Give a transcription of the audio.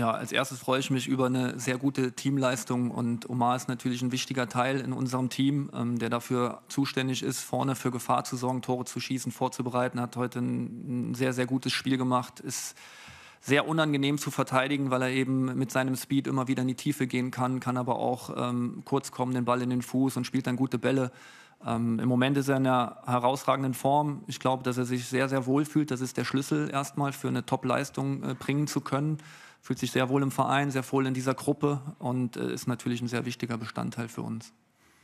Ja, als erstes freue ich mich über eine sehr gute Teamleistung und Omar ist natürlich ein wichtiger Teil in unserem Team, ähm, der dafür zuständig ist, vorne für Gefahr zu sorgen, Tore zu schießen, vorzubereiten, hat heute ein, ein sehr, sehr gutes Spiel gemacht, ist sehr unangenehm zu verteidigen, weil er eben mit seinem Speed immer wieder in die Tiefe gehen kann, kann aber auch ähm, kurz kommen, den Ball in den Fuß und spielt dann gute Bälle. Ähm, Im Moment ist er in einer herausragenden Form. Ich glaube, dass er sich sehr, sehr wohl fühlt. Das ist der Schlüssel erstmal für eine Top-Leistung äh, bringen zu können fühlt sich sehr wohl im Verein, sehr wohl in dieser Gruppe und äh, ist natürlich ein sehr wichtiger Bestandteil für uns.